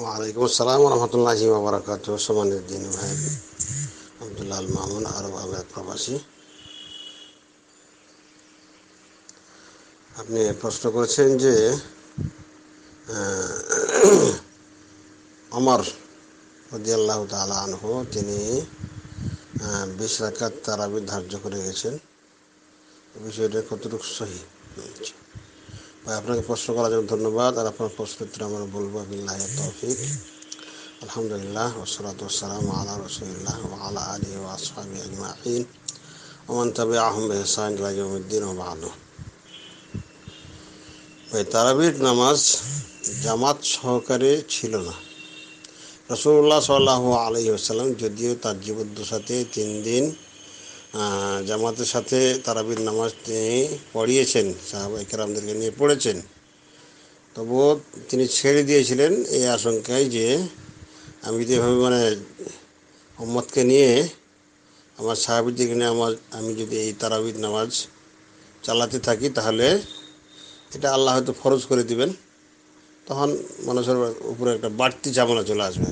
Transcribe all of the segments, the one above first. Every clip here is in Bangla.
ওয়ালাইকুম আসসালাম রহমতুল্লাহি বাবরাকাত সমানের দিন ভাই আবদুল্লাহ আল মামুন আরব আবেদ প্রবাসী আপনি প্রশ্ন করেছেন যে অমর রদিয়াল্লাহ তালা আনহু তিনি বিশ রাকাত তারাবি ধার্য করে গেছেন বিষয়টা কতটুকু সহি ভাই আপনাকে প্রশ্ন করার জন্য ধন্যবাদ আর আপনার প্রশ্নোত্তর আমরা বলবো আবিল্লাহ তৌফিক আলহামদুলিল্লাহ ওসরাত ওসালাম আলা রসুলিল্লাহ আলা আলী ওয়াসহাবি আজমাইন ওমান তাবে আহমদ হেসান রাজিউদ্দিন ওবাহানু ভাই তারাবির নামাজ জামাত সহকারে ছিল না রসুল্লাহ সাল্লাহ আলহি আসাল্লাম যদিও তার জীবদ্দশাতে তিন দিন জামাতের সাথে তারাবির নামাজ তিনি পড়িয়েছেন সাহাব একরামদেরকে নিয়ে পড়েছেন তবুও তিনি ছেড়ে দিয়েছিলেন এই আশঙ্কায় যে আমি যদি এভাবে মানে মোহাম্মদকে নিয়ে আমার সাহাবিদেরকে নিয়ে আমার আমি যদি এই তারাবির নামাজ চালাতে থাকি তাহলে এটা আল্লাহ হয়তো ফরজ করে দিবেন তখন মানুষের উপরে একটা বাড়তি জামানা চলে আসবে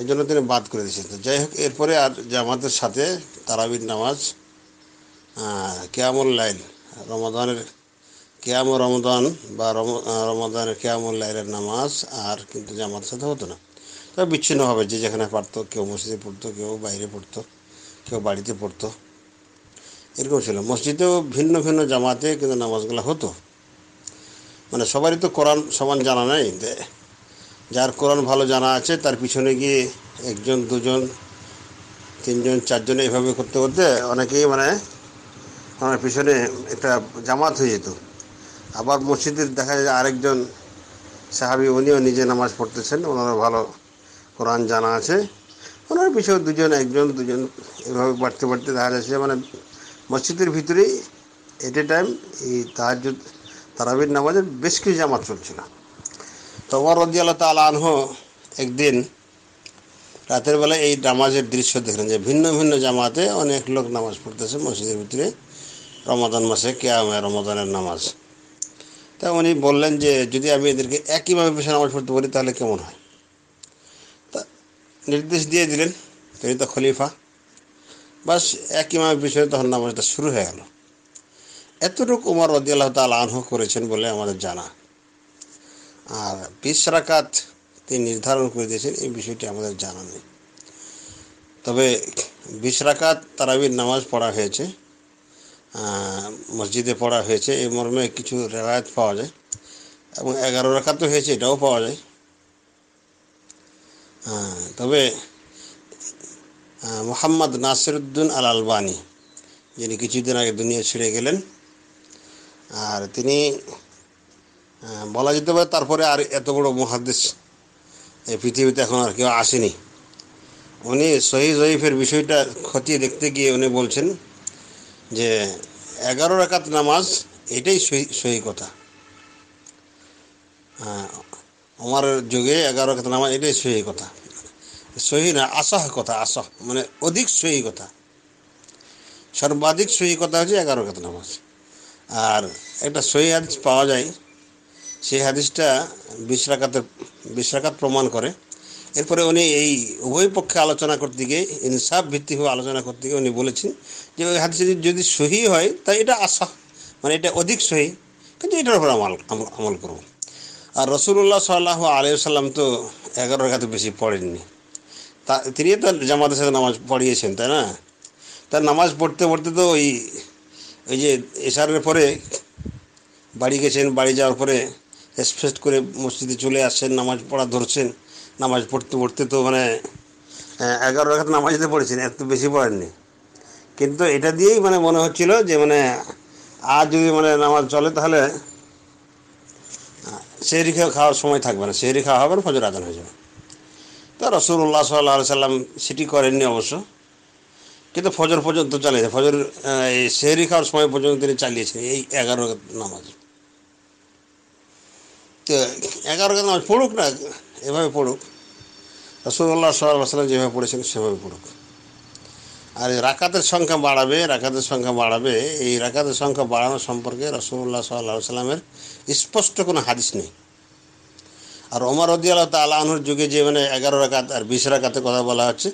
এই জন্য তিনি বাদ করে দিয়েছেন তো যাই হোক এরপরে আর জামাতের সাথে তারাবির নামাজ কেয়ামুল লাইল রমাদানের কেয়াম রমদান বা রমাদানের কেয়ামুল লাইলের নামাজ আর কিন্তু জামাতের সাথে হতো না তবে বিচ্ছিন্নভাবে যে যেখানে পারতো কেউ মসজিদে পড়তো কেউ বাইরে পড়তো কেউ বাড়িতে পড়তো এরকম ছিল মসজিদেও ভিন্ন ভিন্ন জামাতে কিন্তু নামাজগুলো হতো মানে সবারই তো কোরআন সমান জানা নাই যার কোরআন ভালো জানা আছে তার পিছনে গিয়ে একজন দুজন তিনজন চারজন এভাবে করতে করতে অনেকেই মানে আমার পিছনে একটা জামাত হয়ে যেত আবার মসজিদের দেখা যায় আরেকজন সাহাবি উনিও নিজে নামাজ পড়তেছেন ওনারও ভালো কোরআন জানা আছে ওনার পিছনে দুজন একজন দুজন এভাবে বাড়তে বাড়তে দেখা যাচ্ছে মানে মসজিদের ভিতরেই এট এ টাইম এই তাহাজ তারাবির নামাজের বেশ কিছু জামাত চলছিল তোমার রদিয়াল্লাহ তাল আনহ একদিন রাতের বেলা এই নামাজের দৃশ্য দেখলেন যে ভিন্ন ভিন্ন জামাতে অনেক লোক নামাজ পড়তেছে মসজিদের ভিতরে রমাদান মাসে কেয়ামে রমাদানের নামাজ তা উনি বললেন যে যদি আমি এদেরকে একইভাবে বেশি নামাজ পড়তে পারি তাহলে কেমন হয় তা নির্দেশ দিয়ে দিলেন তিনি তো খলিফা বাস একইভাবে পিছনে তখন নামাজটা শুরু হয়ে গেল এতটুকু উমার রদিয়াল্লাহ তাল আনহ করেছেন বলে আমাদের জানা আর বিশ রাকাত তিনি নির্ধারণ করে দিয়েছেন এই বিষয়টি আমাদের জানা নেই তবে বিশ রাকাত তারাবির নামাজ পড়া হয়েছে মসজিদে পড়া হয়েছে এই মর্মে কিছু রেওয়ায়ত পাওয়া যায় এবং এগারো রাকাত তো হয়েছে এটাও পাওয়া যায় তবে মোহাম্মদ নাসিরুদ্দিন আল আলবানি যিনি কিছুদিন আগে দুনিয়া ছেড়ে গেলেন আর তিনি হ্যাঁ, বলা যেতে পারে তারপরে আর এত বড় মহাদেশ এই পৃথিবীতে এখন আর কেউ আসেনি উনি সহি জয়ীফের বিষয়টা খতিয়ে দেখতে গিয়ে উনি বলছেন যে এগারো রাকাত নামাজ এটাই সহি কথা আমার হ্যাঁ, যুগে এগারো রাকাত নামাজ এটাই সহি কথা সহি না আসহ কথা আসাহ মানে অধিক সহি কথা সর্বাধিক সহি কথা হচ্ছে এগারো রাকাত নামাজ আর একটা সহি হাদিস পাওয়া যায় সেই হাদিসটা বিশ্রাকাতের বিশ্রাকাত প্রমাণ করে এরপরে উনি এই উভয় পক্ষে আলোচনা করতে গিয়ে ইনসাফ ভিত্তিক আলোচনা করতে গিয়ে উনি বলেছেন যে ওই হাদিস যদি সহি হয় তাই এটা আশা মানে এটা অধিক সহি কিন্তু এটার উপর আমল আমল করব আর রসুল্লাহ সাল্লাহ সাল্লাম তো এগারো রেখাতে বেশি পড়েননি তা তিনি তার জামাতের সাথে নামাজ পড়িয়েছেন তাই না তার নামাজ পড়তে পড়তে তো ওই ওই যে এশারের পরে বাড়ি গেছেন বাড়ি যাওয়ার পরে এক্সপ্রেস করে মসজিদে চলে আসেন নামাজ পড়া ধরছেন নামাজ পড়তে পড়তে তো মানে হ্যাঁ, এগারো রাখাত নামাজতে পড়েছেন এত বেশি পড়েননি কিন্তু এটা দিয়েই মানে মনে হচ্ছিল যে মানে আর যদি মানে নামাজ চলে তাহলে সেহরি খাওয়ার সময় থাকবে না সেহরি খাওয়া হবে না ফজর আদান হয়ে যাবে তা রসুল্লাহ সাল্লাহ সাল্লাম সেটি করেননি অবশ্য কিন্তু ফজর পর্যন্ত চালিয়েছে ফজর এই সেহরি খাওয়ার সময় পর্যন্ত তিনি চালিয়েছেন এই এগারো নামাজ তো এগারো কেন পড়ুক না এভাবে পড়ুক রসুল্লাহ সাল্লাম যেভাবে পড়েছেন সেভাবে পড়ুক আর রাকাতের সংখ্যা বাড়াবে রাকাতের সংখ্যা বাড়াবে এই রাকাতের সংখ্যা বাড়ানোর সম্পর্কে রসুল্লাহ সাল্লাহ সাল্লামের স্পষ্ট কোনো হাদিস নেই আর ওমর রদিয়াল্লাহ তালা আহুর যুগে যে মানে এগারো রাকাত আর বিশ রাকাতের কথা বলা হচ্ছে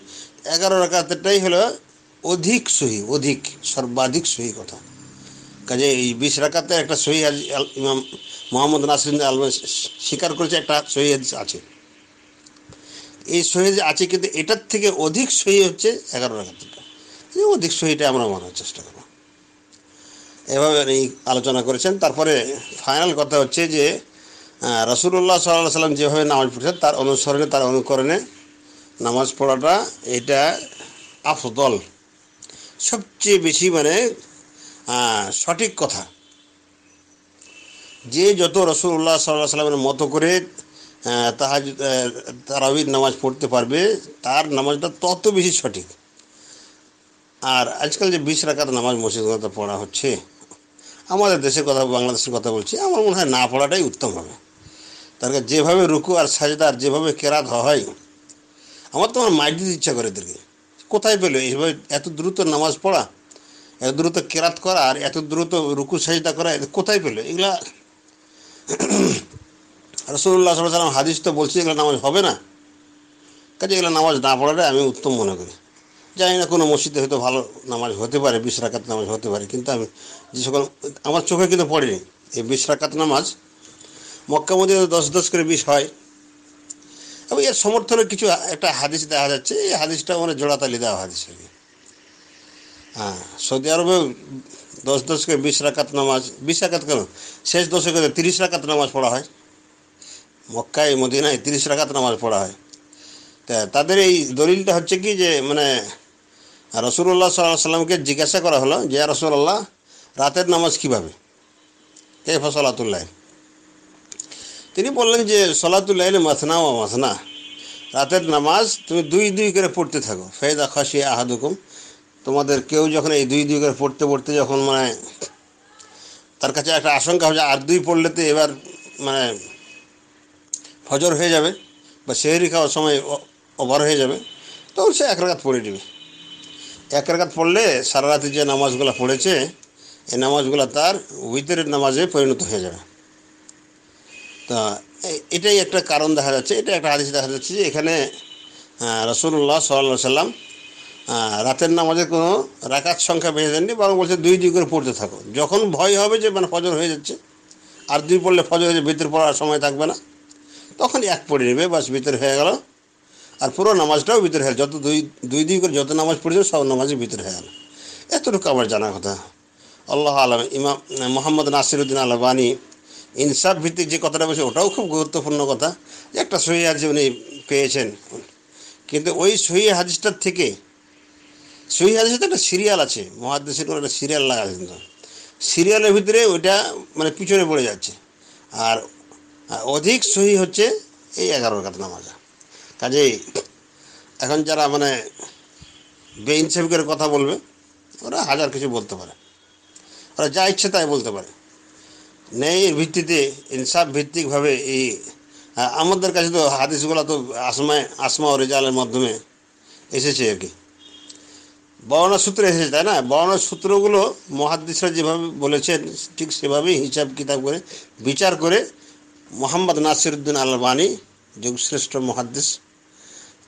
এগারো রাকাতেরটাই হলো অধিক সহি অধিক সর্বাধিক সহি কথা কাজে এই বিশ রাকাতের একটা সহি ইমাম মোহাম্মদ নাসরিন আলমান স্বীকার করেছে একটা সহি আছে এই সহি আছে কিন্তু এটার থেকে অধিক সহি হচ্ছে এগারো রাকাতটা অধিক সহিটা আমরা মানার চেষ্টা করব এভাবে এই আলোচনা করেছেন তারপরে ফাইনাল কথা হচ্ছে যে রসুল্লাহ সাল্লাহ সাল্লাম যেভাবে নামাজ পড়ছেন তার অনুসরণে তার অনুকরণে নামাজ পড়াটা এটা আফদল সবচেয়ে বেশি মানে হ্যাঁ সঠিক কথা যে যত রসুল্লাহ সাল্লাহ সাল্লামের মতো করে তাহাজ তারাবির নামাজ পড়তে পারবে তার নামাজটা তত বেশি সঠিক আর আজকাল যে বিশ রাকাত নামাজ মসজিদগুলোতে পড়া হচ্ছে আমাদের দেশের কথা বাংলাদেশের কথা বলছি আমার মনে হয় না পড়াটাই উত্তম হবে তার যেভাবে রুকু আর সাজদার যেভাবে কেরাত হয় আমার তো আমার মাইট দিতে ইচ্ছা করে এদেরকে কোথায় পেলো এইভাবে এত দ্রুত নামাজ পড়া এত দ্রুত কেরাত করা আর এত দ্রুত রুকু সাজদা করা কোথায় পেলো এগুলা রসুল্লাহ সাল্লাম হাদিস তো বলছি এগুলো নামাজ হবে না কাজে এগুলো নামাজ না পড়াটাই আমি উত্তম মনে করি জানি না কোনো মসজিদে হয়তো ভালো নামাজ হতে পারে বিশ নামাজ হতে পারে কিন্তু আমি যে সকল আমার চোখে কিন্তু পড়েনি এই বিশ নামাজ মক্কা মধ্যে দশ দশ করে বিষ হয় এবং এর সমর্থনে কিছু একটা হাদিস দেখা যাচ্ছে এই হাদিসটা মানে জোড়াতালি দেওয়া হাদিস আর কি হ্যাঁ সৌদি আরবে দশ দশ করে বিশ রাকাত নামাজ বিশ রাকাত কেন শেষ দশকে তিরিশ রাকাত নামাজ পড়া হয় মক্কায় মদিনায় তিরিশ রাকাত নামাজ পড়া হয় তা তাদের এই দলিলটা হচ্ছে কি যে মানে রসুল্লাহ সাল্লাহ সাল্লামকে জিজ্ঞাসা করা হলো যে রসুল্লাহ রাতের নামাজ কীভাবে কে ফসলাতুল্লাহ তিনি বললেন যে সলাতুল্লাহ মাথনা ও মাথনা রাতের নামাজ তুমি দুই দুই করে পড়তে থাকো ফেদা খাসি আহাদুকুম তোমাদের কেউ যখন এই দুই দুই করে পড়তে পড়তে যখন মানে তার কাছে একটা আশঙ্কা হবে আর দুই পড়লে তো এবার মানে ফজর হয়ে যাবে বা সেহরি খাওয়ার সময় ওভার হয়ে যাবে তখন সে এক রাখাত পড়ে নেবে এক রাখাত পড়লে সারা রাতে যে নামাজগুলো পড়েছে এই নামাজগুলো তার উইতরের নামাজে পরিণত হয়ে যাবে তা এটাই একটা কারণ দেখা যাচ্ছে এটা একটা হাদিস দেখা যাচ্ছে যে এখানে রসুল্লাহ সাল্লাহ সাল্লাম রাতের নামাজে কোনো রাখার সংখ্যা বেঁধে দেননি বরং বলছে দুই দুই করে পড়তে থাকো যখন ভয় হবে যে মানে ফজর হয়ে যাচ্ছে আর দুই পড়লে ফজর হয়ে ভিতর পড়ার সময় থাকবে না তখন এক পড়ে নেবে বাস ভিতরে হয়ে গেল আর পুরো নামাজটাও ভিতরে হয়ে যত দুই দুই দুই করে যত নামাজ পড়েছে সব নামাজই ভিতরে হয়ে গেল এতটুকু আমার জানা কথা আল্লাহ আলম ইমাম মোহাম্মদ নাসিরুদ্দিন আলবানি ইনসাফ ভিত্তিক যে কথাটা বলছে ওটাও খুব গুরুত্বপূর্ণ কথা যে একটা সহি হাদিস উনি পেয়েছেন কিন্তু ওই সহি হাদিসটার থেকে সহি হাদিসে তো একটা সিরিয়াল আছে মহাদেশের কোনো একটা সিরিয়াল লাগা আছে কিন্তু সিরিয়ালের ভিতরে ওইটা মানে পিছনে পড়ে যাচ্ছে আর অধিক সহি হচ্ছে এই এগারো কাত নামাজা কাজেই এখন যারা মানে বেইনসেফ করে কথা বলবে ওরা হাজার কিছু বলতে পারে ওরা যা ইচ্ছে তাই বলতে পারে ন্যায়ের ভিত্তিতে ইনসাফ ভিত্তিকভাবে এই আমাদের কাছে তো হাদিসগুলো তো আসমায় আসমা ও রেজালের মাধ্যমে এসেছে আর কি বর্ণ সূত্র এসেছে তাই না বর্ণ সূত্রগুলো মহাদ্দিসরা যেভাবে বলেছেন ঠিক সেভাবেই হিসাব কিতাব করে বিচার করে মোহাম্মদ নাসিরুদ্দিন আলবানি যুগশ্রেষ্ঠ মহাদিস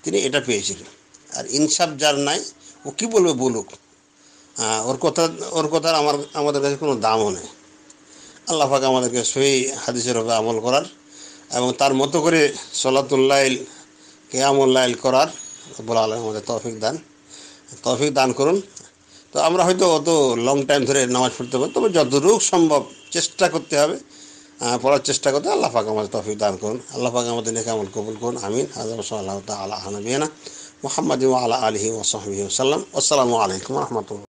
তিনি এটা পেয়েছিলেন আর ইনসাফ যার নাই ও কি বলবে বলুক হ্যাঁ ওর কথা ওর কথার আমার আমাদের কাছে কোনো দামও নেই আল্লাহ পাকে আমাদেরকে সহি হাদিসের হবে আমল করার এবং তার মতো করে সলাতুল্লাইল কেয়ামুল্লাইল করার বলা আমাদের তৌফিক দান তফিক দান করুন তো আমরা হয়তো অত লং টাইম ধরে নামাজ পড়তে পারি তবে রোগ সম্ভব চেষ্টা করতে হবে পড়ার চেষ্টা করতে আল্লাহ পাক আমাদের তফিক দান করুন আল্লাহ পাক আমাদের নেক আমল কবুল করুন আমিন হাজার আল্লাহ তালা মোহাম্মদ আলা আলহি ওসহমি ওসাল্লাম আসসালামু আলাইকুম রহমতুল্লাহ